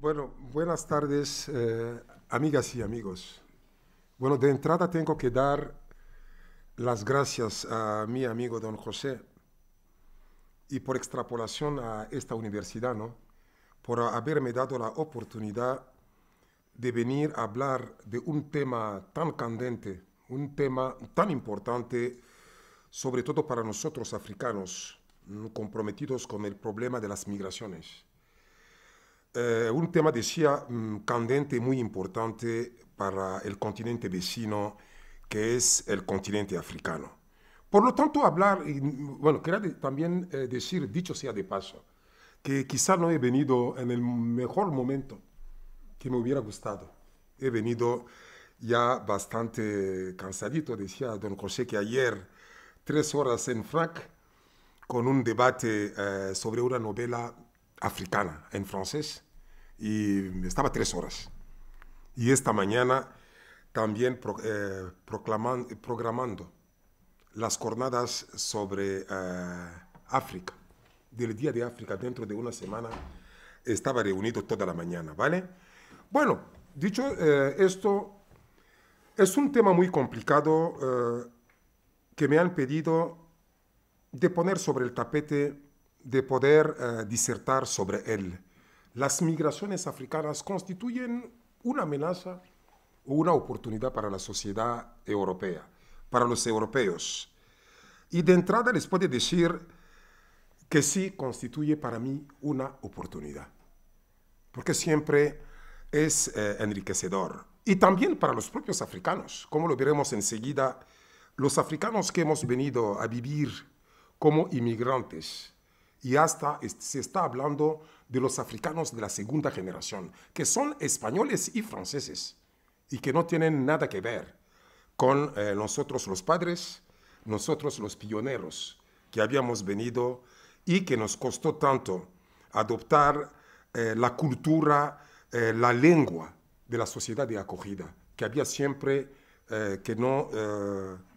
Bueno, buenas tardes, eh, amigas y amigos. Bueno, de entrada tengo que dar las gracias a mi amigo don José y por extrapolación a esta universidad, ¿no? Por haberme dado la oportunidad de venir a hablar de un tema tan candente, un tema tan importante, sobre todo para nosotros africanos, comprometidos con el problema de las migraciones. Eh, un tema, decía, mm, candente, muy importante para el continente vecino, que es el continente africano. Por lo tanto, hablar, y, mm, bueno, quería también eh, decir, dicho sea de paso, que quizá no he venido en el mejor momento que me hubiera gustado. He venido ya bastante cansadito, decía don José que ayer, tres horas en FRAC, con un debate eh, sobre una novela africana en francés y estaba tres horas. Y esta mañana también eh, programando las jornadas sobre eh, África, del Día de África, dentro de una semana, estaba reunido toda la mañana, ¿vale? Bueno, dicho eh, esto, es un tema muy complicado que me han pedido de poner sobre el tapete de poder eh, disertar sobre él. Las migraciones africanas constituyen una amenaza o una oportunidad para la sociedad europea, para los europeos. Y de entrada les puedo decir que sí constituye para mí una oportunidad, porque siempre es eh, enriquecedor. Y también para los propios africanos, como lo veremos enseguida, los africanos que hemos venido a vivir como inmigrantes y hasta se está hablando de los africanos de la segunda generación, que son españoles y franceses y que no tienen nada que ver con eh, nosotros los padres, nosotros los pioneros que habíamos venido y que nos costó tanto adoptar eh, la cultura, eh, la lengua de la sociedad de acogida, que había siempre, que no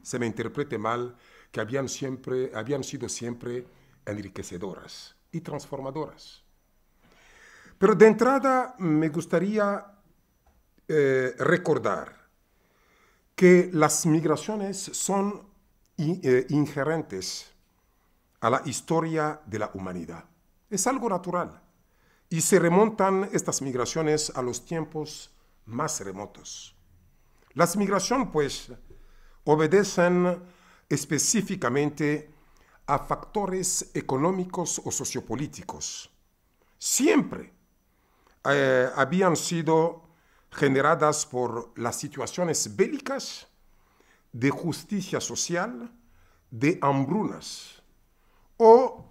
se me interprete mal, que habían, siempre, habían sido siempre enriquecedoras y transformadoras. Pero de entrada me gustaría eh, recordar que las migraciones son eh, inherentes a la historia de la humanidad. Es algo natural. Y se remontan estas migraciones a los tiempos más remotos. Las migraciones, pues, obedecen específicamente a factores económicos o sociopolíticos. Siempre eh, habían sido generadas por las situaciones bélicas, de justicia social, de hambrunas o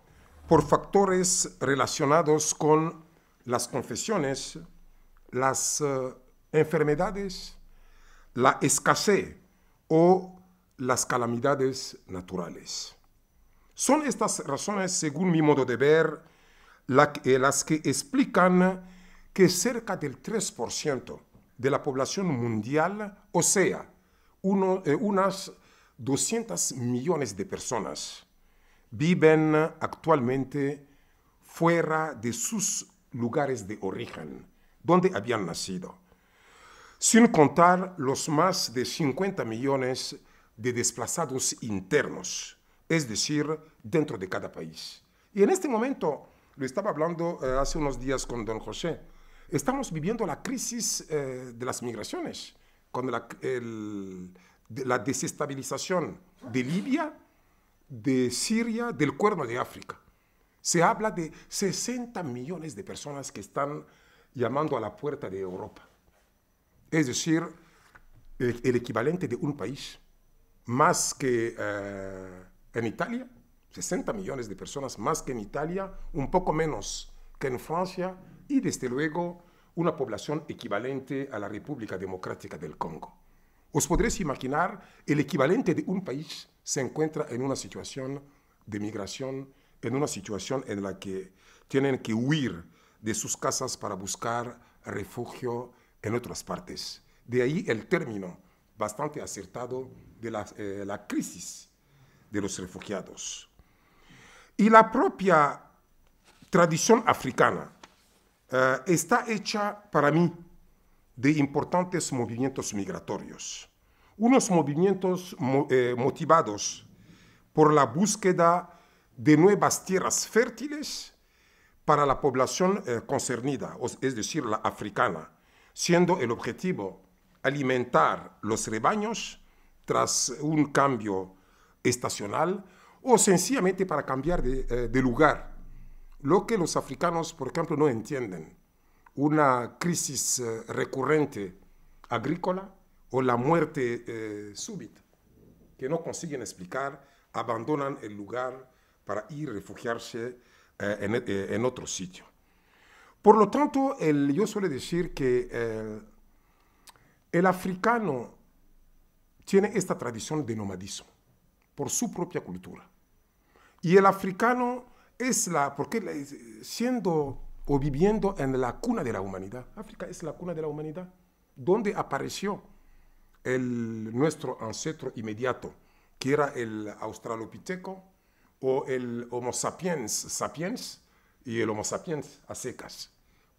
por factores relacionados con las confesiones, las eh, enfermedades, la escasez o las calamidades naturales. Son estas razones, según mi modo de ver, eh, las que explican que cerca del 3% de la población mundial, o sea, eh, unas 200 millones de personas, viven actualmente fuera de sus lugares de origen, donde habían nacido, sin contar los más de 50 millones de desplazados internos, es decir, dentro de cada país. Y en este momento, lo estaba hablando eh, hace unos días con don José, estamos viviendo la crisis eh, de las migraciones, con la, la desestabilización de Libia, de Siria, del cuerno de África. Se habla de 60 millones de personas que están llamando a la puerta de Europa. Es decir, el, equivalente de un país, más que eh, en Italia, 60 millones de personas más que en Italia, un poco menos que en Francia y desde luego una población equivalente a la República Democrática del Congo. Os podréis imaginar, el equivalente de un país se encuentra en una situación de migración, en una situación en la que tienen que huir de sus casas para buscar refugio en otras partes. De ahí el término bastante acertado de la, eh, la crisis de los refugiados. Y la propia tradición africana eh, está hecha para mí de importantes movimientos migratorios, unos movimientos eh, motivados por la búsqueda de nuevas tierras fértiles para la población eh, concernida, es decir, la africana, siendo el objetivo alimentar los rebaños tras un cambio estacional o sencillamente para cambiar eh, de, lugar. Lo que los africanos, por ejemplo, no entienden, una crisis eh, recurrente agrícola o la muerte eh, súbita, que no consiguen explicar, abandonan el lugar para ir refugiarse en, otro sitio. Por lo tanto, yo suele decir que el africano tiene esta tradición de nomadismo por su propia cultura. Y el africano es la, porque siendo o viviendo en la cuna de la humanidad, África es la cuna de la humanidad, donde apareció el, nuestro ancestro inmediato, que era el australopiteco o el Homo sapiens sapiens y el Homo sapiens a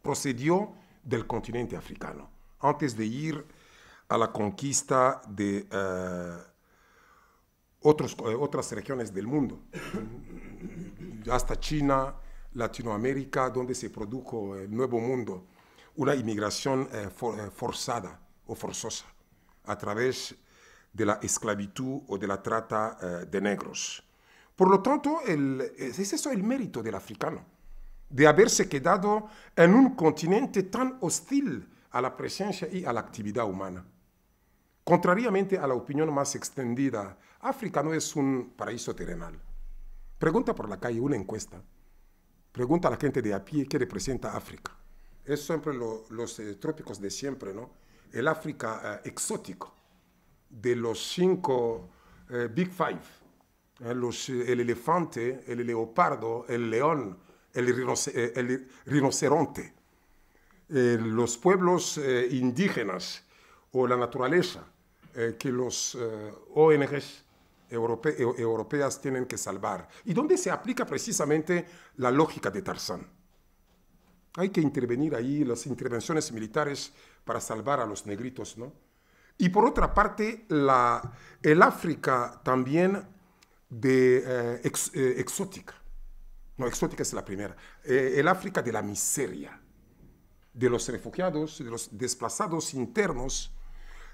Procedió del continente africano, antes de ir a la conquista de... Eh, eh, otras regiones del mundo, hasta China, Latinoamérica, donde se produjo el Nuevo Mundo, una inmigración eh, eh, forzada o forzosa a través de la esclavitud o de la trata de negros. Por lo tanto, el, es eso el mérito del africano, de haberse quedado en un continente tan hostil a la presencia y a la actividad humana. Contrariamente a la opinión más extendida, África no es un paraíso terrenal. Pregunta por la calle una encuesta. Pregunta a la gente de a pie qué representa África. Es siempre los eh, trópicos de siempre, ¿no? El África eh, exótico de los cinco eh, Big Five. el elefante, el leopardo, el león, el rinoceronte. los pueblos indígenas o la naturaleza eh, que los eh, ONGs e-, europeas tienen que salvar y dónde se aplica precisamente la lógica de Tarzán. Hay que intervenir ahí las intervenciones militares para salvar a los negritos, ¿no? Y por otra parte, la, el África también de eh, exótica. No, exótica es la primera. el África de la miseria, de los refugiados, de los desplazados internos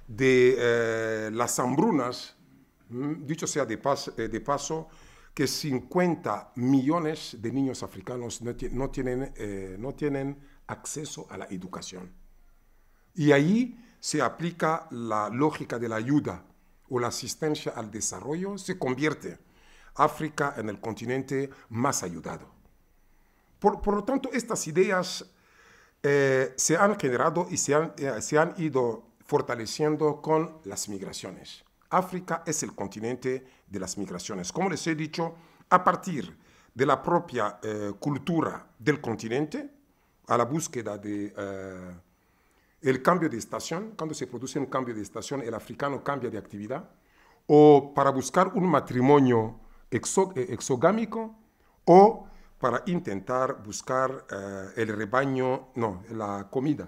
de eh, las hambrunas, mm, dicho sea de, eh, paso, que 50 millones de niños africanos no, tienen, eh, no tienen acceso a la educación. Y ahí se aplica la lógica de la ayuda o la asistencia al desarrollo, se convierte África en el continente más ayudado. Por, lo tanto, estas ideas se han generado y se han, se han ido fortaleciendo con las migraciones. África es el continente de las migraciones. Como les he dicho, a partir de la propia eh, cultura del continente, a la búsqueda de... Eh, el cambio de estación, cuando se produce un cambio de estación, el africano cambia de actividad, o para buscar un matrimonio eh, exogámico, o para intentar buscar el rebaño, no, la comida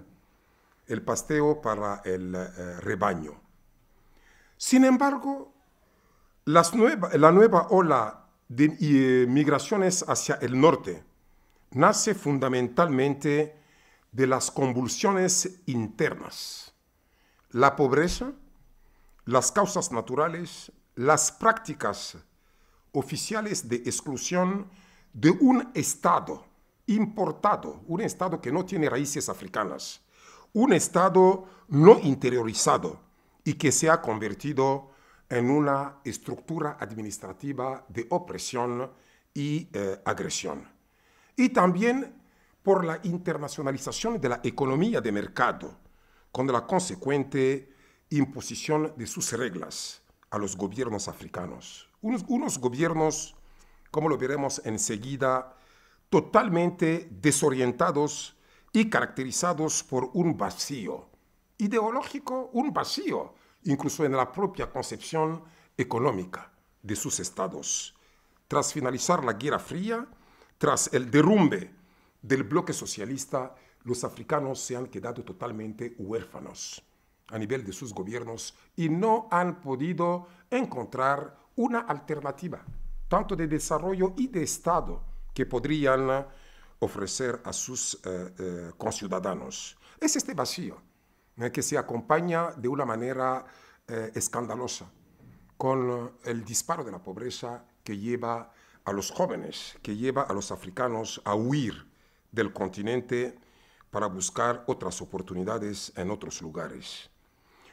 el pasteo para el eh, rebaño. Sin embargo, la nueva ola de eh, migraciones hacia el norte nace fundamentalmente de las convulsiones internas, la pobreza, las causas naturales, las prácticas oficiales de exclusión de un Estado importado, un Estado que no tiene raíces africanas, un Estado no interiorizado y que se ha convertido en una estructura administrativa de opresión y eh, agresión. Y también por la internacionalización de la economía de mercado, con la consecuente imposición de sus reglas a los gobiernos africanos. Unos, unos gobiernos, como lo veremos enseguida, totalmente desorientados y caracterizados por un vacío ideológico, un vacío incluso en la propia concepción económica de sus estados. Tras finalizar la Guerra Fría, tras el derrumbe del bloque socialista, los africanos se han quedado totalmente huérfanos a nivel de sus gobiernos y no han podido encontrar una alternativa, tanto de desarrollo y de Estado, que podrían ofrecer a sus eh, eh, conciudadanos. Es este vacío que se acompaña de una manera eh, escandalosa con el disparo de la pobreza que lleva a los jóvenes, que lleva a los africanos a huir del continente para buscar otras oportunidades en otros lugares.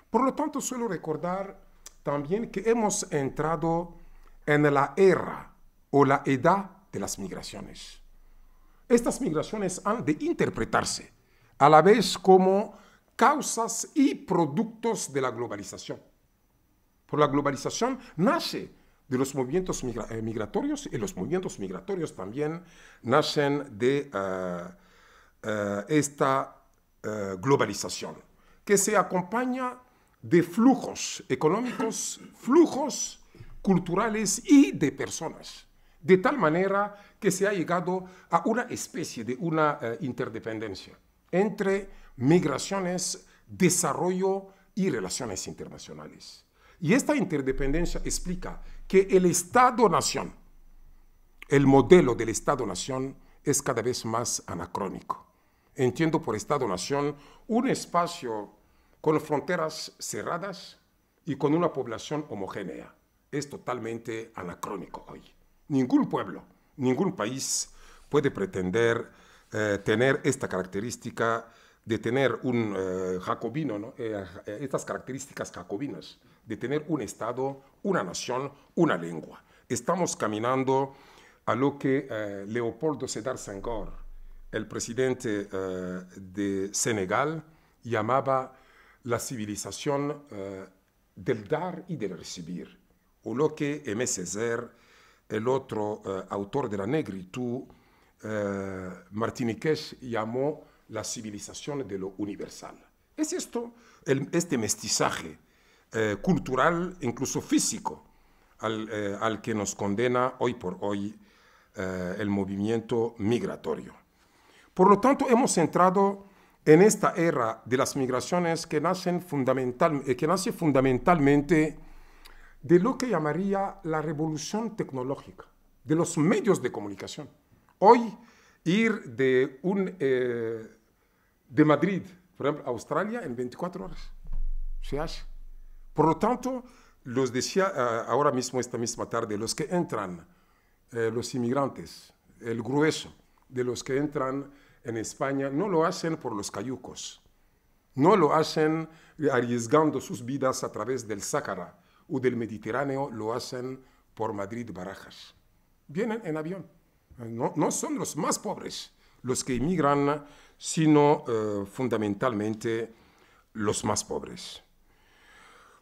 Por lo tanto, suelo recordar también que hemos entrado en la era o la edad de las migraciones. Estas migraciones han de interpretarse a la vez como causas y productos de la globalización. Por la globalización nace de los movimientos eh, migratorios y los movimientos migratorios también nacen de eh, eh, esta globalización, que se acompaña de flujos económicos, flujos culturales y de personas de tal manera que se ha llegado a una especie de una eh, interdependencia entre migraciones, desarrollo y relaciones internacionales. Y esta interdependencia explica que el Estado-Nación, el modelo del Estado-Nación es cada vez más anacrónico. Entiendo por Estado-Nación un espacio con fronteras cerradas y con una población homogénea. Es totalmente anacrónico hoy. Ningún pueblo, ningún país puede pretender eh, tener esta característica de tener un eh, jacobino, eh, estas características jacobinas, de tener un Estado, una nación, una lengua. Estamos caminando a lo que Leopoldo Sedar Senghor, el presidente de Senegal, llamaba la civilización del dar y del recibir, o lo que M. César el otro eh, autor de la negritud eh, Martiniquez llamó la civilización de lo universal. Es esto, este mestizaje eh, cultural, incluso físico, eh, al, que nos condena hoy por hoy el movimiento migratorio. Por lo tanto, hemos entrado en esta era de las migraciones que, nacen fundamental, que nace fundamentalmente de lo que llamaría la revolución tecnológica, de los medios de comunicación. Hoy ir de, un, eh, de Madrid, por ejemplo, a Australia en 24 horas, se hace. Por lo tanto, los decía eh, ahora mismo, esta misma tarde, los que entran, eh, los inmigrantes, el grueso de los que entran en España, no lo hacen por los cayucos, no lo hacen arriesgando sus vidas a través del Sáhara, o del Mediterráneo lo hacen por Madrid-Barajas. Vienen en avión. No, son los más pobres los que emigran, sino eh, fundamentalmente los más pobres.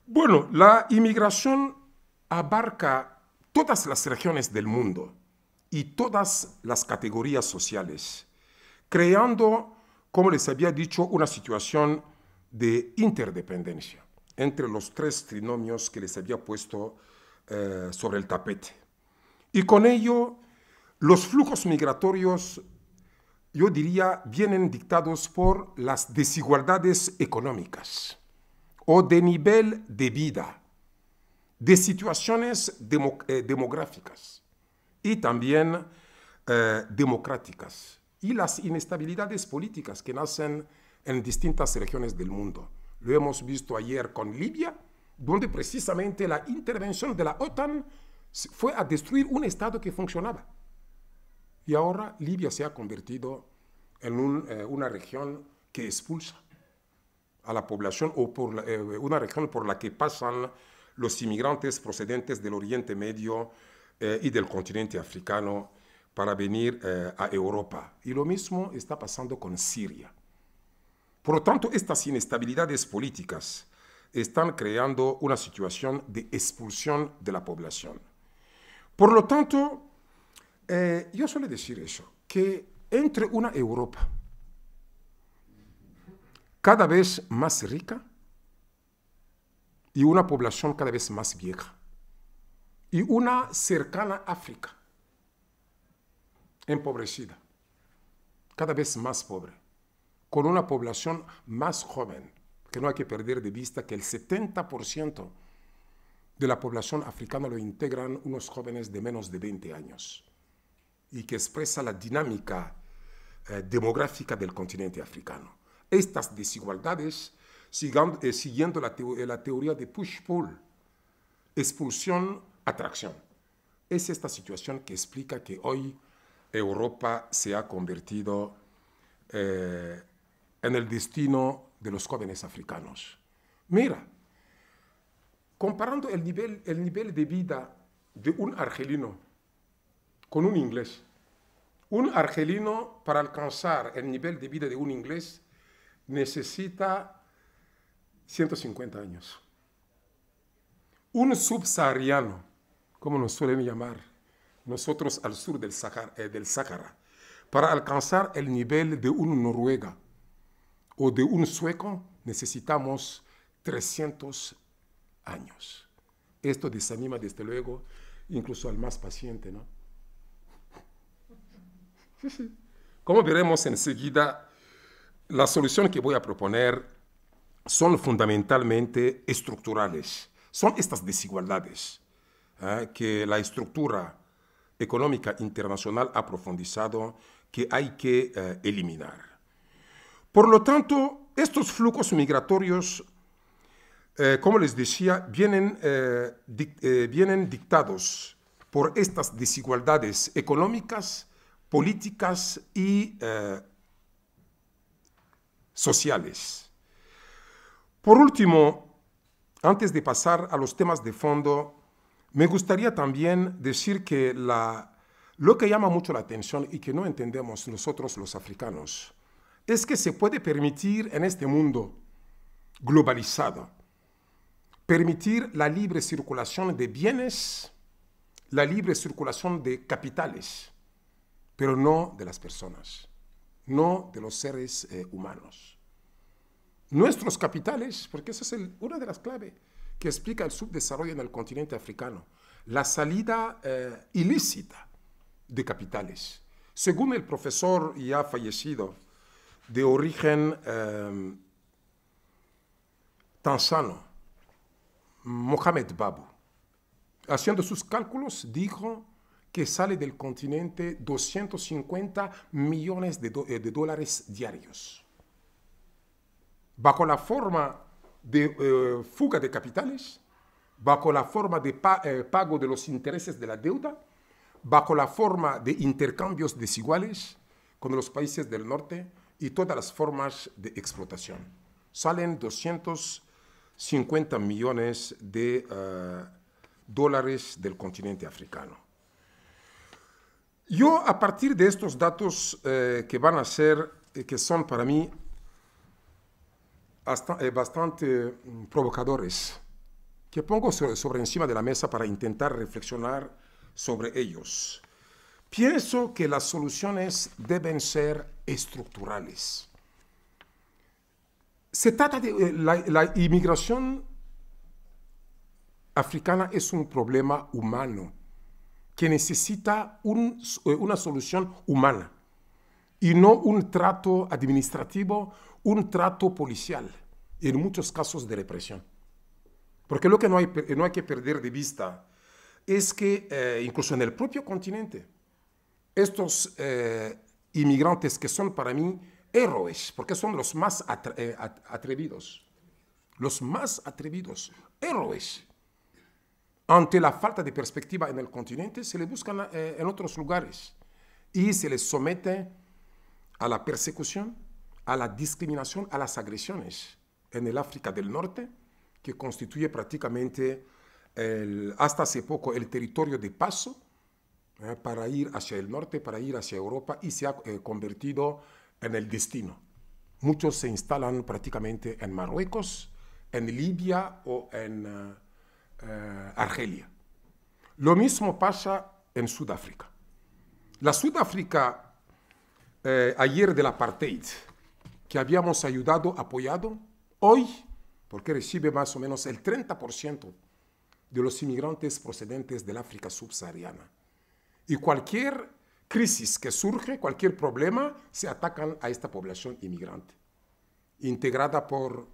Bueno, la inmigración abarca todas las regiones del mundo y todas las categorías sociales, creando, como les había dicho, una situación de interdependencia entre los tres trinomios que les había puesto eh, sobre el tapete. Y con ello, los flujos migratorios, yo diría, vienen dictados por las desigualdades económicas o de nivel de vida, de situaciones eh, demográficas y también eh, democráticas y las inestabilidades políticas que nacen en distintas regiones del mundo. Lo hemos visto ayer con Libia, donde precisamente la intervención de la OTAN fue a destruir un Estado que funcionaba. Y ahora Libia se ha convertido en eh, una región que expulsa a la población o por eh, una región por la que pasan los inmigrantes procedentes del Oriente Medio eh, y del continente africano para venir a Europa. Y lo mismo está pasando con Siria. Por lo tanto, estas inestabilidades políticas están creando una situación de expulsión de la población. Por lo tanto, eh, yo suele decir eso, que entre una Europa cada vez más rica y una población cada vez más vieja y una cercana África empobrecida, cada vez más pobre con una población más joven, que no hay que perder de vista que el 70% de la población africana lo integran unos jóvenes de menos de 20 años y que expresa la dinámica eh, demográfica del continente africano. Estas desigualdades, eh, siguiendo la, teoría de push-pull, expulsión, atracción. Es esta situación que explica que hoy Europa se ha convertido eh, en el destino de los jóvenes africanos. Mira, comparando el nivel, el de vida de un argelino con un inglés, un argelino para alcanzar el nivel de vida de un inglés necesita 150 años. Un subsahariano, como nos suelen llamar nosotros al sur del Sahara, eh, del Sahara para alcanzar el nivel de un noruega o de un sueco necesitamos 300 años. Esto desanima desde luego incluso al más paciente, ¿no? Como veremos enseguida, la solución que voy a proponer son fundamentalmente estructurales. Son estas desigualdades ¿ah? que la estructura económica internacional ha profundizado que hay que eh, eliminar. Por lo tanto, estos flujos migratorios, eh, como les decía, vienen, eh, eh, vienen dictados por estas desigualdades económicas, políticas y sociales. Por último, antes de pasar a los temas de fondo, me gustaría también decir que la, lo que llama mucho la atención y que no entendemos nosotros los africanos es que se puede permitir en este mundo globalizado, permitir la libre circulación de bienes, la libre circulación de capitales, pero no de las personas, no de los seres eh, humanos. Nuestros capitales, porque esa es una de las claves que explica el subdesarrollo en el continente africano, la salida eh, ilícita de capitales. Según el profesor ya fallecido de origen eh, em, tanzano, Mohamed Babu, haciendo sus cálculos, dijo que sale del continente 250 millones eh, de, dólares diarios. Bajo la forma de eh, fuga de capitales, bajo la forma de eh, pago de los intereses de la deuda, bajo la forma de intercambios desiguales con los países del norte, y todas las formas de explotación. Salen 250 millones de eh, dólares del continente africano. Yo a partir de estos datos eh, que van a ser, eh, que son para mí bastante mm, provocadores, que pongo sobre, encima de la mesa para intentar reflexionar sobre ellos. Pienso que las soluciones deben ser estructurales. Se trata de eh, la, inmigración africana es un problema humano que necesita eh, una solución humana y no un trato administrativo, un trato policial, en muchos casos de represión. Porque lo que no hay, que perder de vista es que eh, incluso en el propio continente, estos eh, inmigrantes que son para mí héroes, porque son los más eh, atrevidos, los más atrevidos, héroes. Ante la falta de perspectiva en el continente, se les buscan eh, en otros lugares y se les somete a la persecución, a la discriminación, a las agresiones en el África del Norte, que constituye prácticamente hasta hace poco el territorio de paso eh, para ir hacia el norte, para ir hacia Europa y se ha eh, convertido en el destino. Muchos se instalan prácticamente en Marruecos, en Libia o en eh, Argelia. Lo mismo pasa en Sudáfrica. La Sudáfrica ayer del apartheid, que habíamos ayudado, apoyado, hoy, porque recibe más o menos el 30% de los inmigrantes procedentes del África subsahariana. Y cualquier crisis que surge, cualquier problema, se atacan a esta población inmigrante, integrada por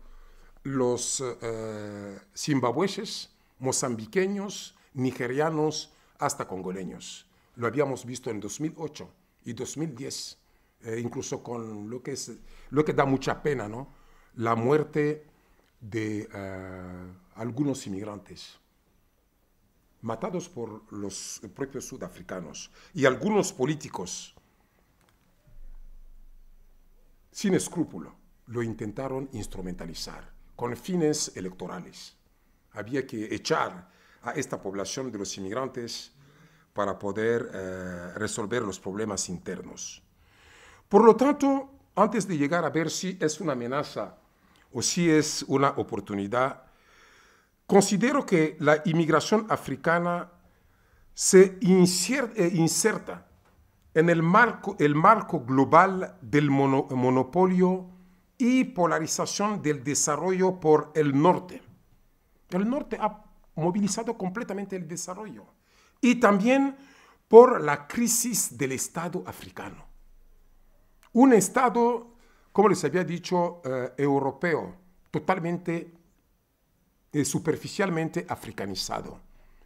los eh, zimbabueses, mozambiqueños, nigerianos, hasta congoleños. Lo habíamos visto en 2008 y 2010, eh, incluso con lo que, es, lo que da mucha pena, ¿no? la muerte de eh, algunos inmigrantes matados por los propios sudafricanos y algunos políticos sin escrúpulo lo intentaron instrumentalizar con fines electorales. Había que echar a esta población de los inmigrantes para poder eh, resolver los problemas internos. Por lo tanto, antes de llegar a ver si es una amenaza o si es una oportunidad, Considero que la inmigración africana se eh, inserta en el marco, global del monopolio y polarización del desarrollo por el norte. El norte ha movilizado completamente el desarrollo y también por la crisis del Estado africano. Un Estado, como les había dicho, eh, europeo, totalmente eh, superficialmente africanizado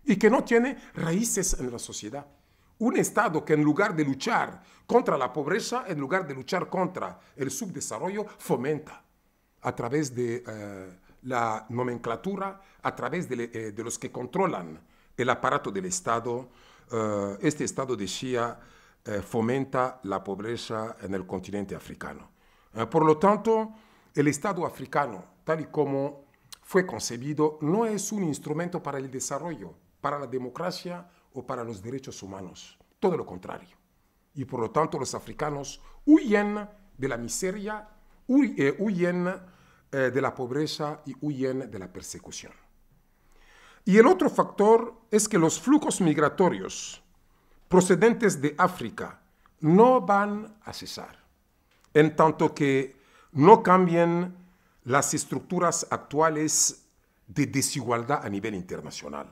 y que no tiene raíces en la sociedad. Un Estado que en lugar de luchar contra la pobreza, en lugar de luchar contra el subdesarrollo, fomenta a través de eh, la nomenclatura, a través eh, de, los que controlan el aparato del Estado. este Estado decía fomenta la pobreza en el continente africano. por lo tanto, el Estado africano, tal y como fue concebido no es un instrumento para el desarrollo, para la democracia o para los derechos humanos, todo lo contrario. Y por lo tanto los africanos huyen de la miseria, eh, huyen eh, de la pobreza y huyen de la persecución. Y el otro factor es que los flujos migratorios procedentes de África no van a cesar, en tanto que no cambien las estructuras actuales de desigualdad a nivel internacional,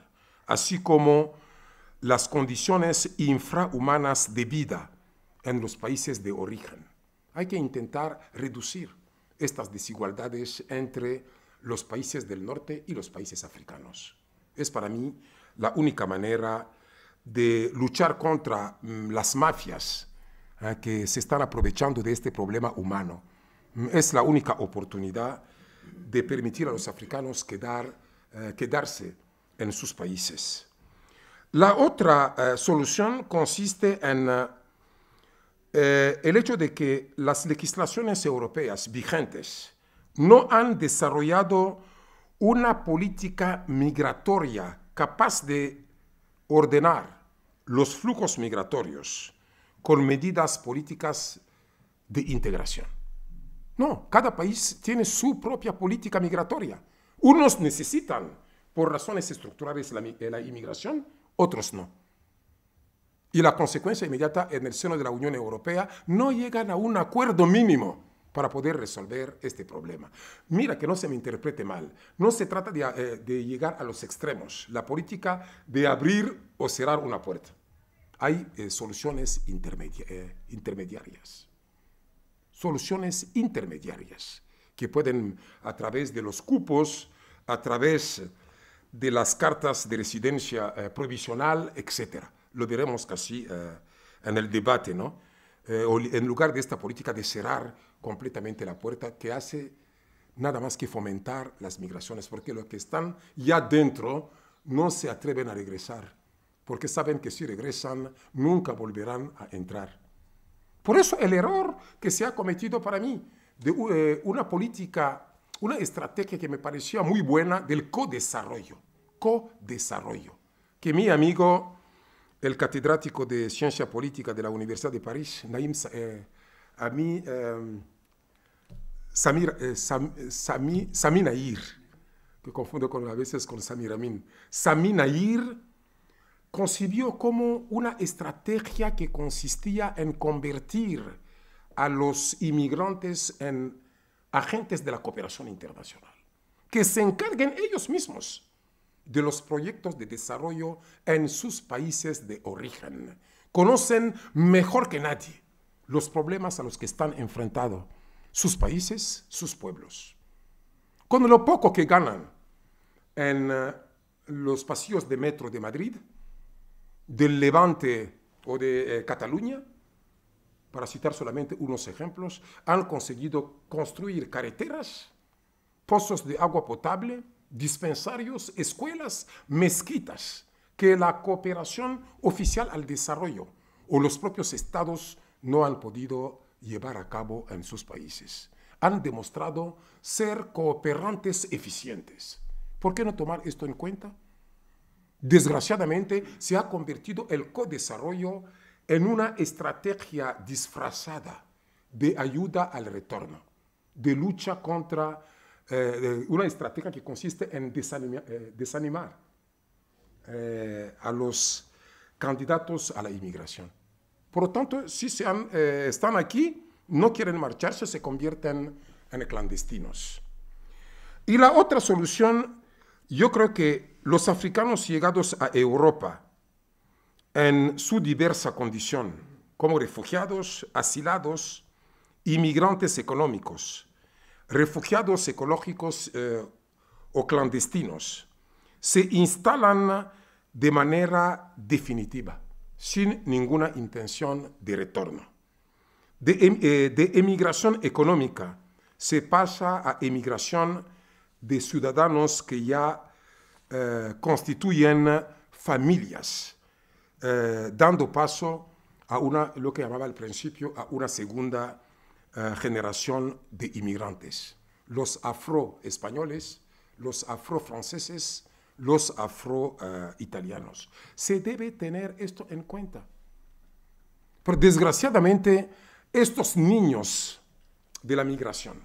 así como las condiciones infrahumanas de vida en los países de origen. Hay que intentar reducir estas desigualdades entre los países del norte y los países africanos. Es para mí la única manera de luchar contra mm, las mafias ah, que se están aprovechando de este problema humano es la única oportunidad de permitir a los africanos eh, quedarse en sus países. La otra eh, solución consiste en eh, el hecho de que las legislaciones europeas vigentes no han desarrollado una política migratoria capaz de ordenar los flujos migratorios con medidas políticas de integración. No, cada país tiene su propia política migratoria. Unos necesitan por razones estructurales eh, la, inmigración, otros no. Y la consecuencia inmediata en el seno de la Unión Europea no llegan a un acuerdo mínimo para poder resolver este problema. Mira, que no se me interprete mal, no se trata de, eh, llegar a los extremos, la política de abrir o cerrar una puerta. Hay eh, soluciones intermedias, intermediarias soluciones intermediarias que pueden a través de los cupos, a través de las cartas de residencia eh, provisional, etc. Lo veremos casi eh, en el debate, ¿no? Eh, en lugar de esta política de cerrar completamente la puerta que hace nada más que fomentar las migraciones, porque los que están ya dentro no se atreven a regresar, porque saben que si regresan nunca volverán a entrar. Por eso el error que se ha cometido para mí de eh, una política, una estrategia que me parecía muy buena del co-desarrollo, co-desarrollo, que mi amigo, el catedrático de Ciencia Política de la Universidad de París, Naim eh, em, Samir, eh, Nair, que confundo con, a veces con Samir Amin, Sami Nair, concibió como una estrategia que consistía en convertir a los inmigrantes en agentes de la cooperación internacional, que se encarguen ellos mismos de los proyectos de desarrollo en sus países de origen. Conocen mejor que nadie los problemas a los que están enfrentados sus países, sus pueblos. Con lo poco que ganan en eh, los pasillos de metro de Madrid, del Levante o de eh, Cataluña, para citar solamente unos ejemplos, han conseguido construir carreteras, pozos de agua potable, dispensarios, escuelas, mezquitas, que la cooperación oficial al desarrollo o los propios estados no han podido llevar a cabo en sus países. Han demostrado ser cooperantes eficientes. ¿Por qué no tomar esto en cuenta? desgraciadamente se ha convertido el co-desarrollo en una estrategia disfrazada de ayuda al retorno, de lucha contra eh, una estrategia que consiste en eh, desanimar eh, a los candidatos a la inmigración. Por lo tanto, si se están aquí, no quieren marcharse, se convierten en clandestinos. Y la otra solución, yo creo que los africanos llegados a Europa en su diversa condición, como refugiados, asilados, inmigrantes económicos, refugiados ecológicos eh, o clandestinos, se instalan de manera definitiva, sin ninguna intención de retorno. De, em, eh, de emigración económica se pasa a emigración de ciudadanos que ya eh, constituyen familias, eh, dando paso a una, lo que llamaba al principio, a una segunda eh, generación de inmigrantes, los afro-españoles, los afro-franceses, los afro-italianos. Se debe tener esto en cuenta. Pero desgraciadamente, estos niños de la migración,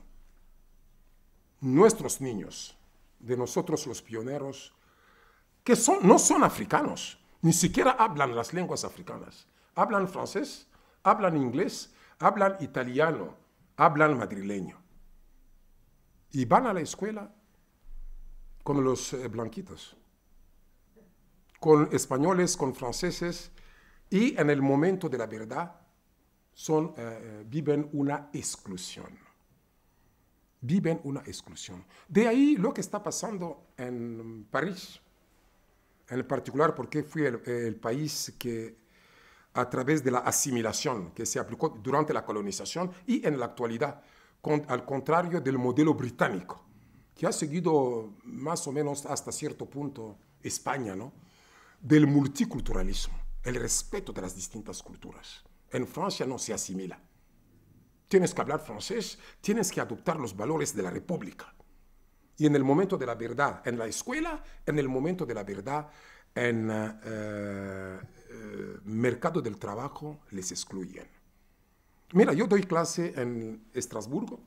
nuestros niños, de nosotros los pioneros, que son, no son africanos, ni siquiera hablan las lenguas africanas. Hablan francés, hablan inglés, hablan italiano, hablan madrileño. Y van a la escuela con los eh, blanquitos, con españoles, con franceses, y en el momento de la verdad son, eh, eh, viven una exclusión. Viven una exclusión. De ahí lo que está pasando en París, en particular porque fue el, país que a través de la asimilación que se aplicó durante la colonización y en la actualidad, al contrario del modelo británico, que ha seguido más o menos hasta cierto punto España, ¿no? del multiculturalismo, el respeto de las distintas culturas. En Francia no se asimila. Tienes que hablar francés, tienes que adoptar los valores de la República y en el momento de la verdad, en la escuela, en el momento de la verdad, en el eh, eh, mercado del trabajo, les excluyen. Mira, yo doy clase en Estrasburgo.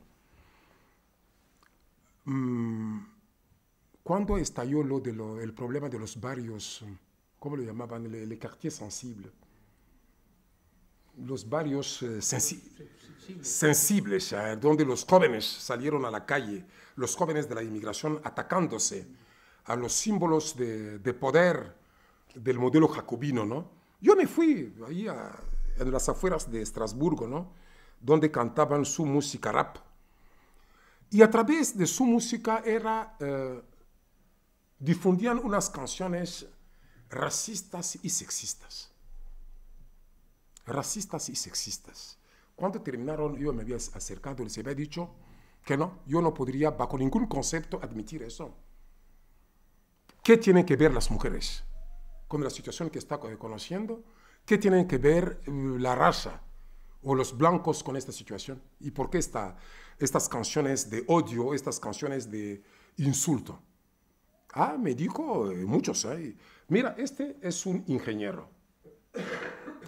Mm, cuando estalló lo de el problema de los barrios, ¿cómo lo llamaban? Le, quartier sensible los barrios eh, sensibles, donde los jóvenes salieron a la calle los jóvenes de la inmigración atacándose a los símbolos de, poder del modelo jacobino, ¿no? Yo me fui ahí a, en las afueras de Estrasburgo, ¿no? Donde cantaban su música rap. Y a través de su música era, eh, difundían unas canciones racistas y sexistas. Racistas y sexistas. Cuando terminaron, yo me había acercado y les había dicho, que no, yo no podría bajo ningún concepto admitir eso. ¿Qué tienen que ver las mujeres con la situación que está conociendo? ¿Qué tienen que ver eh, la raza o los blancos con esta situación? ¿Y por qué estas canciones de odio, estas canciones de insulto? Ah, me dijo eh, muchos. hay. Mira, este es un ingeniero.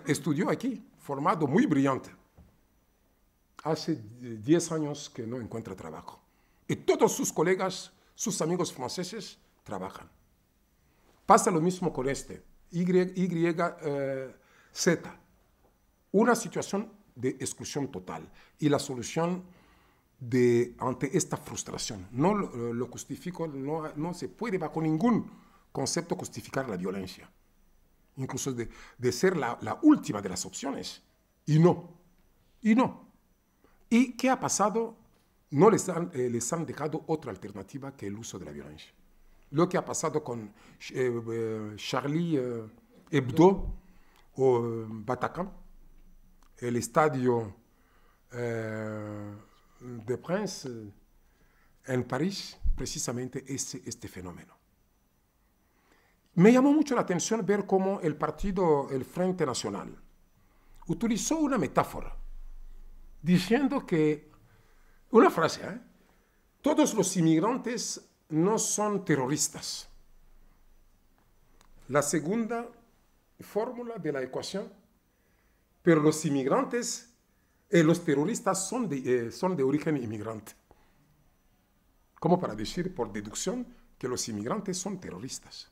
Estudió aquí, formado muy brillante hace 10 eh, años que no encuentra trabajo. Y todos sus colegas, sus amigos franceses, trabajan. Pasa lo mismo con este, YZ. Y, eh, eh una situación de exclusión total. Y la solución de, ante esta frustración, no lo, justifico, no, se puede bajo ningún concepto justificar la violencia. Incluso de, ser la, la última de las opciones. Y no, y no. ¿Y qué ha pasado? No les han, eh, les han dejado otra alternativa que el uso de la violencia. Lo que ha pasado con eh, eh, Charlie Hebdo o Batacan, el estadio de Prince en París, precisamente es este fenómeno. Me llamó mucho la atención ver cómo el partido, el Frente Nacional, utilizó una metáfora diciendo que, una frase, ¿eh? todos los inmigrantes no son terroristas. La segunda fórmula de la ecuación, pero los inmigrantes, eh, los terroristas son de, eh, son de origen inmigrante. Como para decir por deducción que los inmigrantes son terroristas.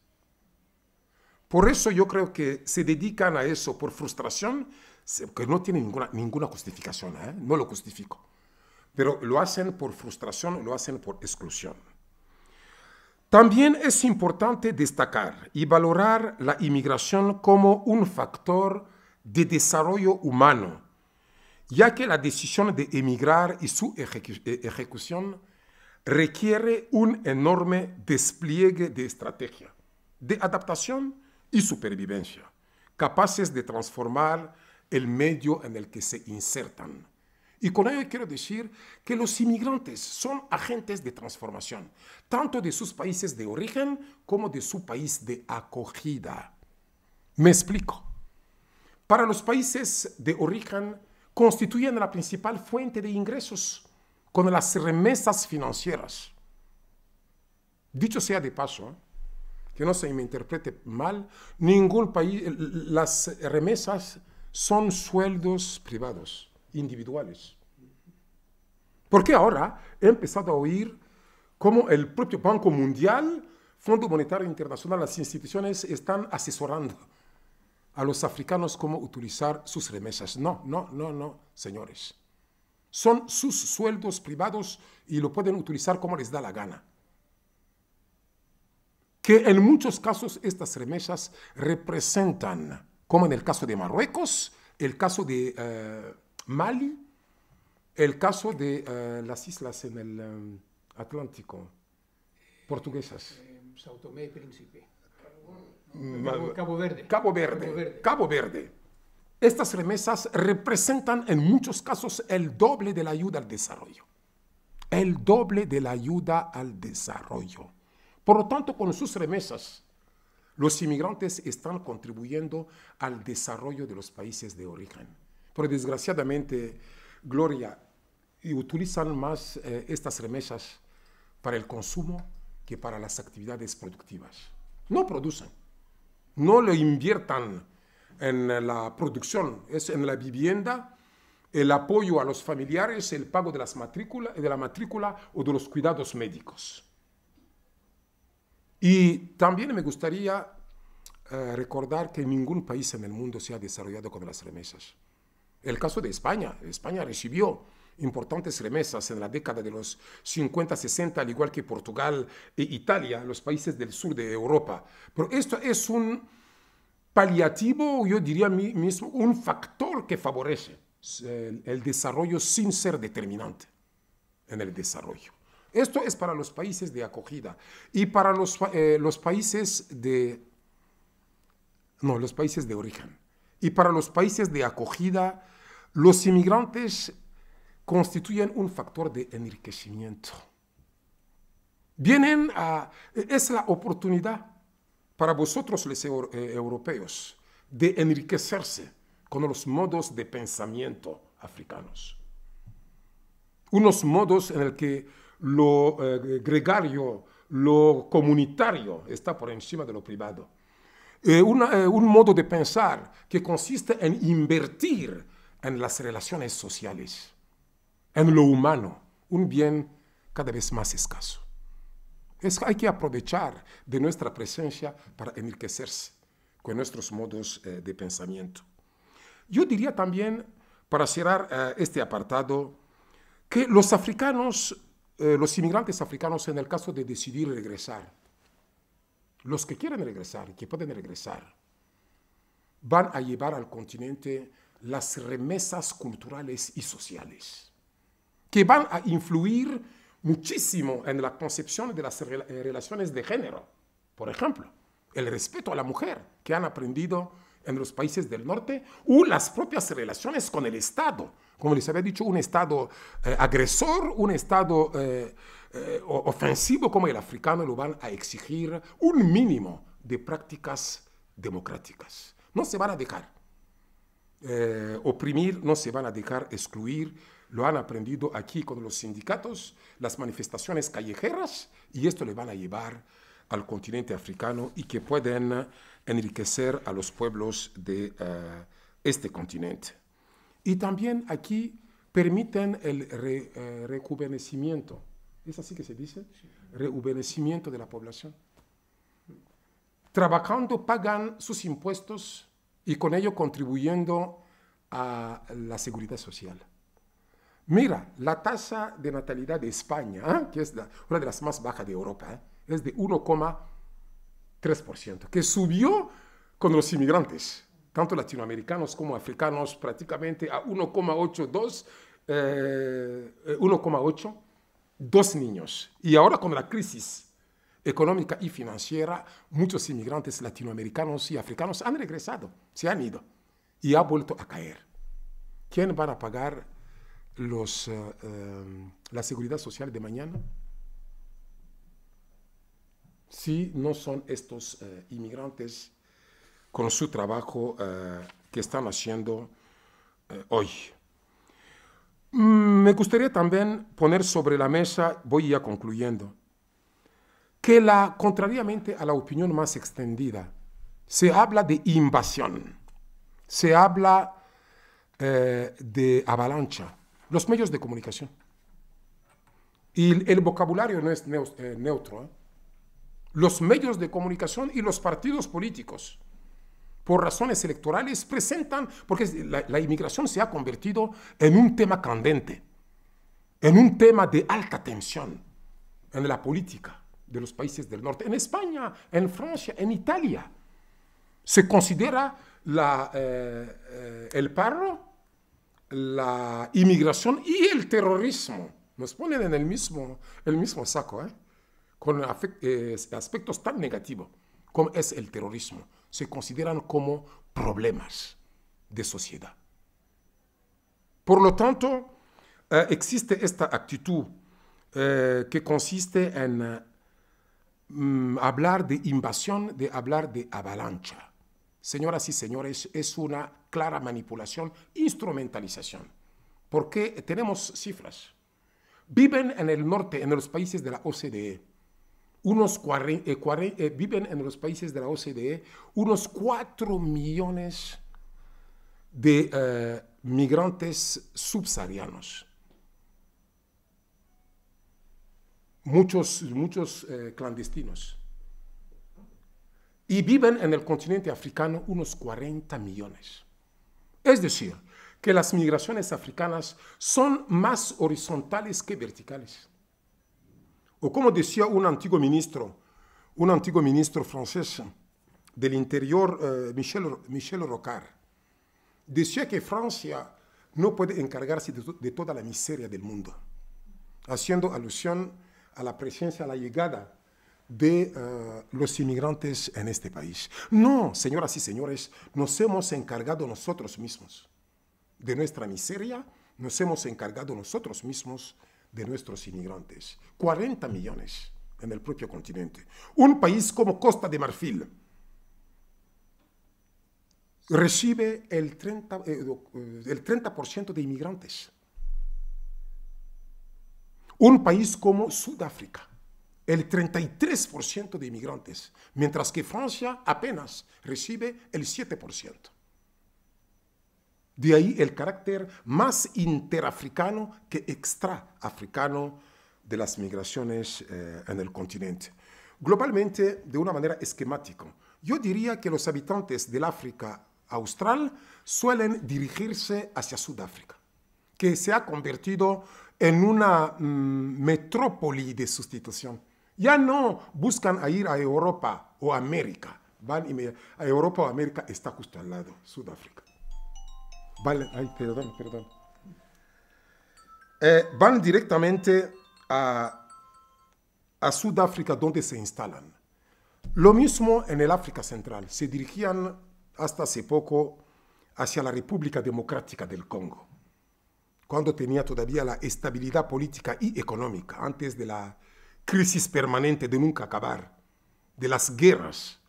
Por eso yo creo que se dedican a eso, por frustración, que no tiene ninguna, ninguna justificación, ¿eh? no lo justifico, pero lo hacen por frustración, lo hacen por exclusión. También es importante destacar y valorar la inmigración como un factor de desarrollo humano, ya que la decisión de emigrar y su eh, ejecución requiere un enorme despliegue de estrategia, de adaptación y supervivencia, capaces de transformar el medio en el que se insertan. Y con ello quiero decir que los inmigrantes son agentes de transformación, tanto de sus países de origen como de su país de acogida. Me explico. Para los países de origen constituyen la principal fuente de ingresos con las remesas financieras. Dicho sea de paso, que no se me interprete mal, ningún país, las remesas son sueldos privados, individuales. Porque ahora he empezado a oír cómo el propio Banco Mundial, Fondo Monetario Internacional, las instituciones están asesorando a los africanos cómo utilizar sus remesas. No, no, no, no, señores. Son sus sueldos privados y lo pueden utilizar como les da la gana. Que en muchos casos estas remesas representan como en el caso de Marruecos, el caso de eh, Mali, el caso de eh, las islas en el eh, Atlántico, portuguesas. Mm, Verde. Cabo Verde. Cabo Verde. Estas remesas representan en muchos casos el doble de la ayuda al desarrollo. El doble de la ayuda al desarrollo. Por lo tanto, con sus remesas, los inmigrantes están contribuyendo al desarrollo de los países de origen. Pero desgraciadamente, Gloria, utilizan más eh, estas remesas para el consumo que para las actividades productivas. No producen, no lo inviertan en la producción, es en la vivienda, el apoyo a los familiares, el pago de, las de la matrícula o de los cuidados médicos. Y también me gustaría eh, recordar que ningún país en el mundo se ha desarrollado con las remesas. El caso de España. España recibió importantes remesas en la década de los 50-60, al igual que Portugal e Italia, los países del sur de Europa. Pero esto es un paliativo, yo diría mí mismo, un factor que favorece el desarrollo sin ser determinante en el desarrollo. Esto es para los países de acogida y para los, eh, los países de... No, los países de origen. Y para los países de acogida, los inmigrantes constituyen un factor de enriquecimiento. Vienen a... Es la oportunidad para vosotros los eh, europeos de enriquecerse con los modos de pensamiento africanos. Unos modos en el que lo eh, gregario, lo comunitario está por encima de lo privado. Eh, eh, un modo de pensar que consiste en invertir en las relaciones sociales, en lo humano, un bien cada vez más escaso. Es, hay que aprovechar de nuestra presencia para enriquecerse con nuestros modos de pensamiento. Yo diría también, para cerrar este apartado, que los africanos eh, los inmigrantes africanos en el caso de decidir regresar, los que quieren regresar, que pueden regresar, van a llevar al continente las remesas culturales y sociales, que van a influir muchísimo en la concepción de las eh, relaciones de género. Por ejemplo, el respeto a la mujer que han aprendido en los países del norte o las propias relaciones con el Estado como les había dicho, un Estado eh, agresor, un Estado eh, eh, ofensivo como el africano, lo van a exigir un mínimo de prácticas democráticas. No se van a dejar oprimir, no se van a dejar excluir. Lo han aprendido aquí con los sindicatos, las manifestaciones callejeras, y esto le van a llevar al continente africano y que pueden enriquecer a los pueblos de este continente. Y también aquí permiten el eh, rejuvenecimiento. ¿Es así que se dice? Rejuvenecimiento de la población. Trabajando pagan sus impuestos y con ello contribuyendo a la seguridad social. Mira, la tasa de natalidad de España, ¿eh? que es una de las más bajas de Europa, ¿eh? es de 1,3%, que subió con los inmigrantes tanto latinoamericanos como africanos, prácticamente a 1,82, 1,8, eh, eh, dos niños. Y ahora con la crisis económica y financiera, muchos inmigrantes latinoamericanos y africanos han regresado, se han ido y ha vuelto a caer. ¿Quién van a pagar los, eh, la seguridad social de mañana? Si no son estos inmigrantes con su trabajo eh, que están haciendo eh, hoy. Mm, me gustaría también poner sobre la mesa, voy ya concluyendo, que la, contrariamente a la opinión más extendida, se habla de invasión, se habla eh, de avalancha, los medios de comunicación. Y el, vocabulario no es neutro. Los medios de comunicación y los partidos políticos por razones electorales, presentan, porque la, inmigración se ha convertido en un tema candente, en un tema de alta tensión en la política de los países del norte, en España, en Francia, en Italia. Se considera eh, eh, el paro, la inmigración y el terrorismo. Nos ponen en el mismo, el mismo saco, ¿eh? con aspectos tan negativos como es el terrorismo se consideran como problemas de sociedad. Por lo tanto, eh, existe esta actitud eh, que consiste en mm, hablar de invasión, de hablar de avalancha. Señoras y señores, es una clara manipulación, instrumentalización, porque tenemos cifras. Viven en el norte, en los países de la OCDE, unos eh, eh, viven en los países de la OCDE unos 4 millones de eh, migrantes subsaharianos. Muchos, muchos clandestinos. Y viven en el continente africano unos 40 millones. Es decir, que las migraciones africanas son más horizontales que verticales. O como decía un antiguo ministro, un antiguo ministro francés del interior, eh, Michel, Rocard, decía que Francia no puede encargarse de, toda la miseria del mundo, haciendo alusión a la presencia, a la llegada de eh, los inmigrantes en este país. No, señoras y señores, nos hemos encargado nosotros mismos de nuestra miseria, nos hemos encargado nosotros mismos de nuestros inmigrantes. 40 millones en el propio continente. Un país como Costa de Marfil recibe el 30%, eh, eh, el 30 de inmigrantes. Un país como Sudáfrica, el 33% de inmigrantes, mientras que Francia apenas recibe el 7%. De ahí el carácter más interafricano que extraafricano de las migraciones eh, en el continente. Globalmente, de una manera esquemática, yo diría que los habitantes del África austral suelen dirigirse hacia Sudáfrica, que se ha convertido en una mm, metrópoli de sustitución. Ya no buscan ir a Europa o América, van a Europa o América está justo al lado, Sudáfrica. Eh, van directamente a, a Sudáfrica donde se instalan. Lo mismo en el África Central. Se dirigían hasta hace poco hacia la República Democrática del Congo, cuando tenía todavía la estabilidad política y económica, antes de la crisis permanente de nunca acabar, de las guerras,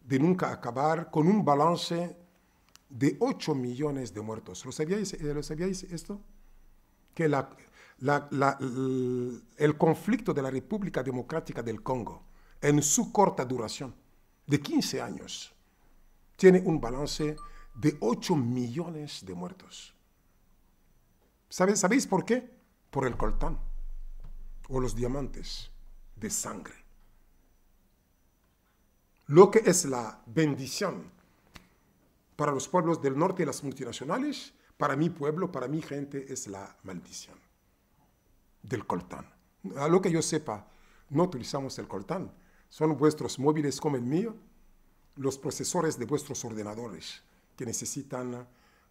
de nunca acabar, con un balance de 8 millones de muertos. ¿Lo sabíais, eh, sabíais esto? Que la, el conflicto de la República Democrática del Congo, en su corta duración, de 15 años, tiene un balance de 8 millones de muertos. ¿Sabéis, ¿Sabéis por qué? Por el coltán o los diamantes de sangre. Lo que es la bendición para los pueblos del norte y las multinacionales, para mi pueblo, para mi gente, es la maldición del coltán. A lo que yo sepa, no utilizamos el coltán. Son vuestros móviles como el mío, los procesores de vuestros ordenadores que necesitan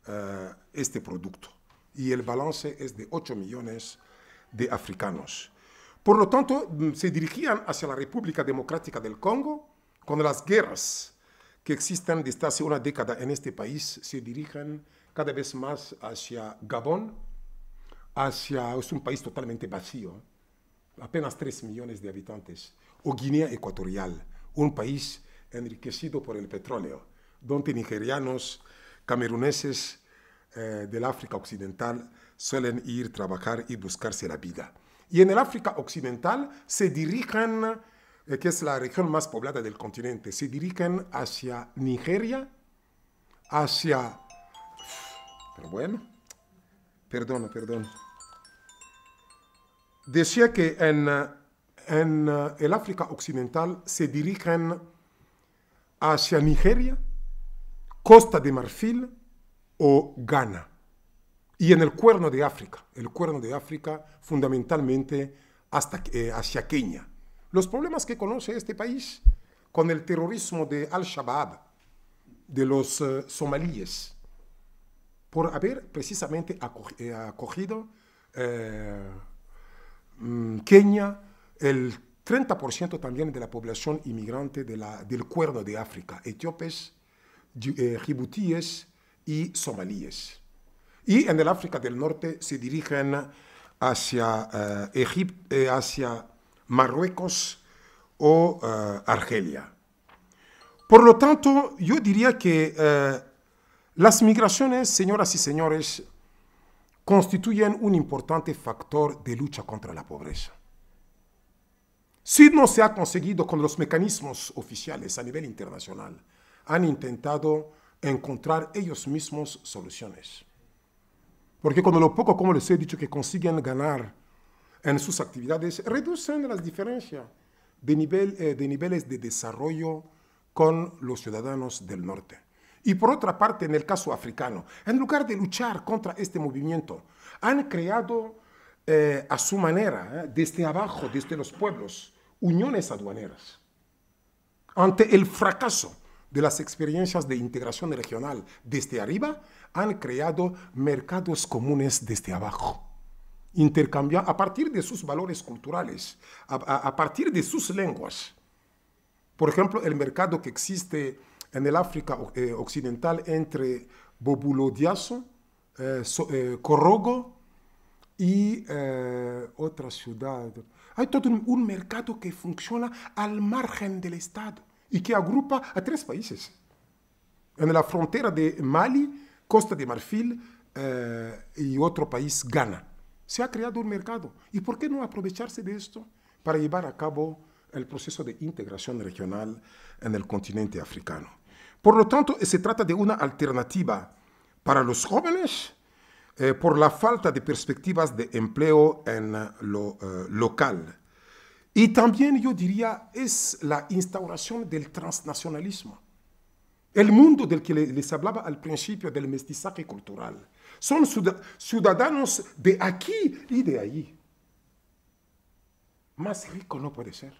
eh, este producto. Y el balance es de 8 millones de africanos. Por lo tanto, mm, se dirigían hacia la República Democrática del Congo con las guerras que existen desde hace una década en este país se dirigen cada vez más hacia Gabón, hacia, es un país totalmente vacío, apenas 3 millones de habitantes, o Guinea Ecuatorial, un país enriquecido por el petróleo, donde nigerianos, cameruneses eh, del África Occidental suelen ir, a trabajar y buscarse la vida. Y en el África Occidental se dirigen eh, que es la región más poblada del continente, se dirigen hacia Nigeria, hacia... Pero bueno, perdón, perdón. Decía que en, eh, el África Occidental se dirigen hacia Nigeria, Costa de Marfil o Ghana. Y en el cuerno de África, el cuerno de África fundamentalmente hasta, eh, hacia Kenia. Los problemas que conoce este país con el terrorismo de Al-Shabaab, de los eh, somalíes, por haber precisamente eh, acogido eh, mm, Kenia, el 30% también de la población inmigrante del cuerno de África, etíopes, eh, jibutíes y somalíes. Y en el África del Norte se dirigen hacia, Egipto. hacia Marruecos o eh, Argelia. Por lo tanto, yo diría que eh, las migraciones, señoras y señores, constituyen un importante factor de lucha contra la pobreza. Si no se ha conseguido con los mecanismos oficiales a nivel internacional, han intentado encontrar ellos mismos soluciones. Porque con lo poco, como les he dicho, que consiguen ganar en sus actividades, reducen las diferencias de, nivel, eh, de niveles de desarrollo con los ciudadanos del norte. Y por otra parte, en el caso africano, en lugar de luchar contra este movimiento, han creado eh, a su manera, eh, desde abajo, desde los pueblos, uniones aduaneras. Ante el fracaso de las experiencias de integración regional desde arriba, han creado mercados comunes desde abajo intercambiar a partir de sus valores culturales, a, partir de sus lenguas. Por ejemplo, el mercado que existe en el África eh, Occidental entre Bobulodiaso, eh, eh, Corrogo y otra ciudad. Hay todo un, mercado que funciona al margen del Estado y que agrupa a tres países. En la frontera de Mali, Costa de Marfil y otro país, Ghana. Se ha creado un mercado. ¿Y por qué no aprovecharse de esto para llevar a cabo el proceso de integración regional en el continente africano? Por lo tanto, se trata de una alternativa para los jóvenes eh, por la falta de perspectivas de empleo en lo eh, local. Y también yo diría es la instauración del transnacionalismo. El mundo del que les hablaba al principio del mestizaje cultural son ciudadanos de aquí y de allí. Más rico no puede ser.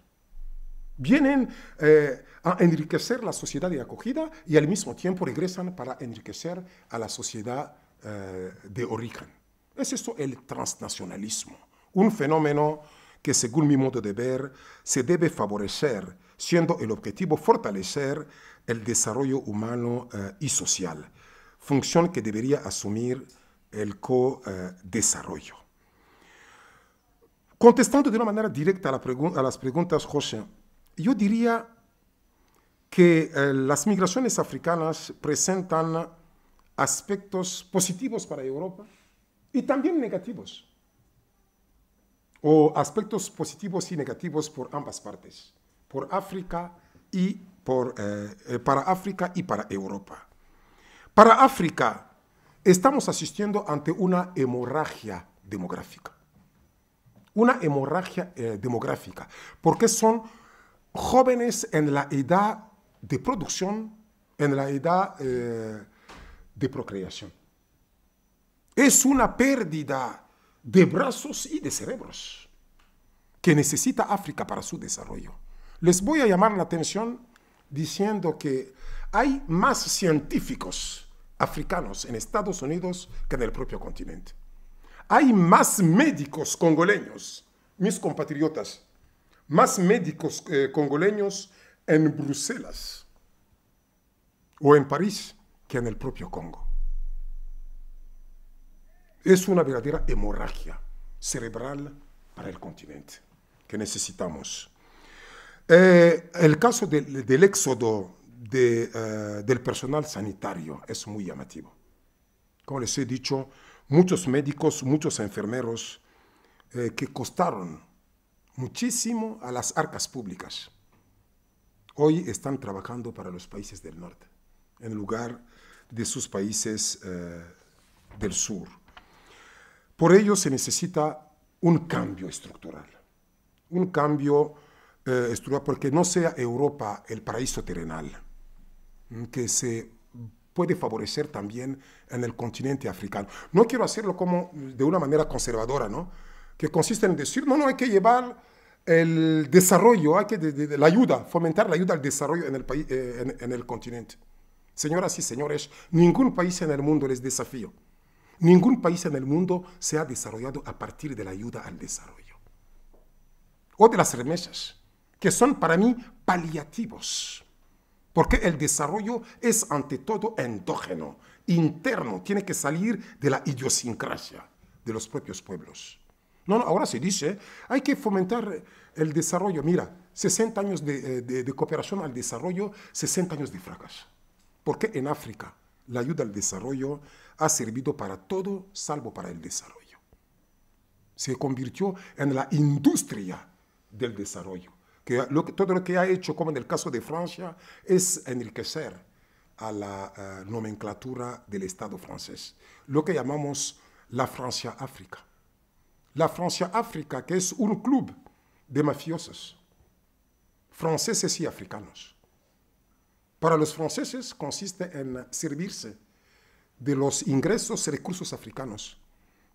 Vienen eh, a enriquecer la sociedad de acogida y al mismo tiempo regresan para enriquecer a la sociedad eh, de origen. Es eso el transnacionalismo, un fenómeno que según mi modo de ver se debe favorecer, siendo el objetivo fortalecer el desarrollo humano eh, y social función que debería asumir el co-desarrollo. Contestando de una manera directa a, las preguntas, José, yo diría que eh, las migraciones africanas presentan aspectos positivos para Europa y también negativos, o aspectos positivos y negativos por ambas partes, por África y por, eh, eh, para África y para Europa. Para África, estamos asistiendo ante una hemorragia demográfica. Una hemorragia eh, demográfica, porque son jóvenes en la edad de producción, en la edad eh, de procreación. Es una pérdida de brazos y de cerebros que necesita África para su desarrollo. Les voy a llamar la atención diciendo que hay más científicos africanos en Estados Unidos que en el propio continente. Hay más médicos congoleños, mis compatriotas, más médicos eh, congoleños en Bruselas o en París que en el propio Congo. Es una verdadera hemorragia cerebral para el continente que necesitamos. Eh, el caso del, del éxodo eh, del personal sanitario es muy llamativo. Como les he dicho, muchos médicos, muchos enfermeros eh, que costaron muchísimo a las arcas públicas, hoy están trabajando para los países del norte, en lugar de sus países eh, del sur. Por ello se necesita un cambio estructural, un cambio estructural porque no sea Europa el paraíso terrenal Mm, que se puede favorecer también en el continente africano. No quiero hacerlo como mm, de una manera conservadora, ¿no? Que consiste en decir, no, no, hay que llevar el desarrollo, hay que la ayuda, fomentar la ayuda al desarrollo en el, eh, en el continente. Señoras y señores, ningún país en el mundo les desafío. Ningún país en el mundo se ha desarrollado a partir de la ayuda al desarrollo. O de las remesas, que son para mí paliativos porque el desarrollo es ante todo endógeno, interno, tiene que salir de la idiosincrasia de los propios pueblos. No, no, ahora se dice, hay que fomentar el desarrollo. Mira, 60 años eh, de, cooperación al desarrollo, 60 años de fracaso. Porque en África la ayuda al desarrollo ha servido para todo salvo para el desarrollo. Se convirtió en la industria del desarrollo todo lo que ha hecho, como en el caso de Francia, es enriquecer a la eh, nomenclatura del Estado francés, lo que llamamos la Francia África. La Francia África, que es un club de mafiosos, franceses y africanos. Para los franceses consiste en servirse de los ingresos y recursos africanos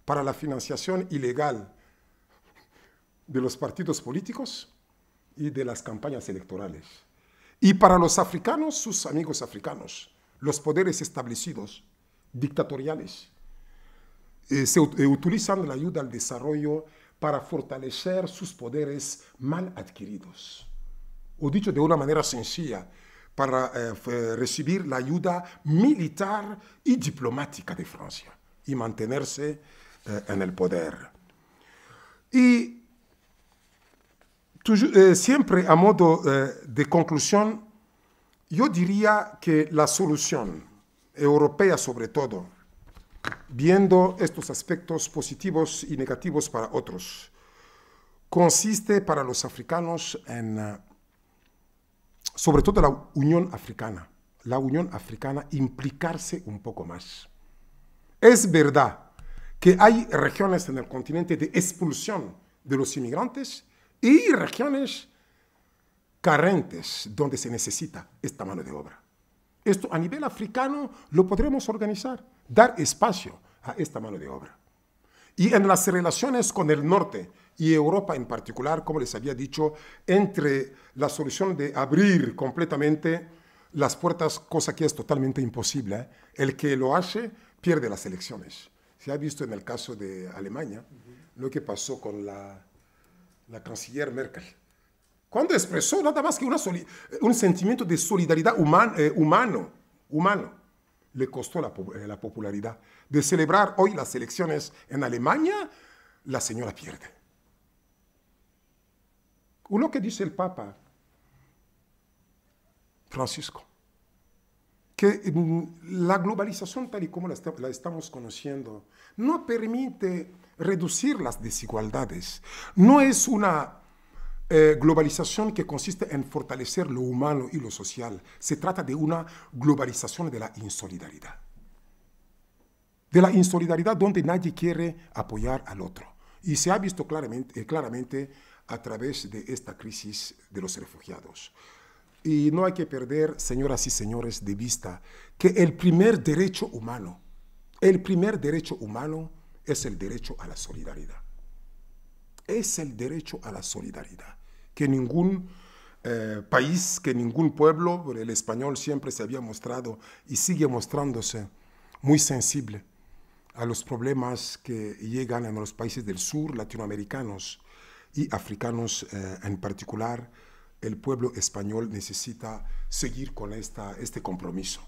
para la financiación ilegal de los partidos políticos y de las campañas electorales. Y para los africanos, sus amigos africanos, los poderes establecidos, dictatoriales, eh, se, eh, utilizan la ayuda al desarrollo para fortalecer sus poderes mal adquiridos. O dicho de una manera sencilla, para eh, recibir la ayuda militar y diplomática de Francia y mantenerse en el poder. Y eh, siempre a modo eh, de conclusión, yo diría que la solución, europea sobre todo, viendo estos aspectos positivos y negativos para otros, consiste para los africanos en, eh, sobre todo la Unión Africana, la Unión Africana implicarse un poco más. Es verdad que hay regiones en el continente de expulsión de los inmigrantes, y regiones carentes donde se necesita esta mano de obra. Esto a nivel africano lo podremos organizar, dar espacio a esta mano de obra. Y en las relaciones con el norte y Europa en particular, como les había dicho, entre la solución de abrir completamente las puertas, cosa que es totalmente imposible, el que lo hace pierde las elecciones. Se ha visto en el caso de Alemania lo que pasó con la la canciller Merkel, cuando expresó nada más que un sentimiento de solidaridad eh, humano, humano, le costó eh, la, popularidad. De celebrar hoy las elecciones en Alemania, la señora pierde. Uno que dice el Papa Francisco, que mm, la globalización tal y como la, la, estamos conociendo no permite reducir las desigualdades. No es una eh, globalización que consiste en fortalecer lo humano y lo social. Se trata de una globalización de la insolidaridad. De la insolidaridad donde nadie quiere apoyar al otro. Y se ha visto claramente, eh, claramente a través de esta crisis de los refugiados. Y no hay que perder, señoras y señores, de vista que el primer derecho humano, el primer derecho humano es el derecho a la solidaridad. Es el derecho a la solidaridad. Que ningún eh, país, que ningún pueblo, el español siempre se había mostrado y sigue mostrándose muy sensible a los problemas que llegan a los países del sur, latinoamericanos y africanos eh, en particular, el pueblo español necesita seguir con esta, este compromiso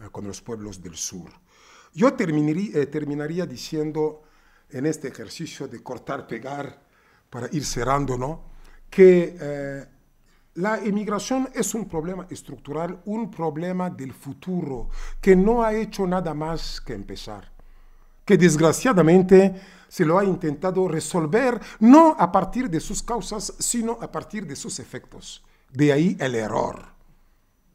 eh, con los pueblos del sur. Yo eh, terminaría, diciendo en este ejercicio de cortar, pegar, para ir cerrando, ¿no? que eh, la emigración es un problema estructural, un problema del futuro, que no ha hecho nada más que empezar, que desgraciadamente se lo ha intentado resolver no a partir de sus causas, sino a partir de sus efectos. De ahí el error,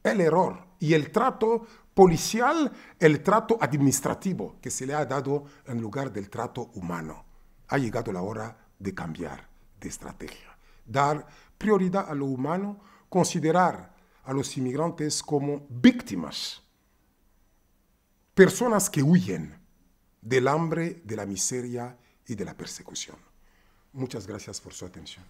el error y el trato policial el trato administrativo que se le ha dado en lugar del trato humano. Ha llegado la hora de cambiar de estrategia, dar prioridad a lo humano, considerar a los inmigrantes como víctimas, personas que huyen del hambre, de la miseria y de la persecución. Muchas gracias por su atención.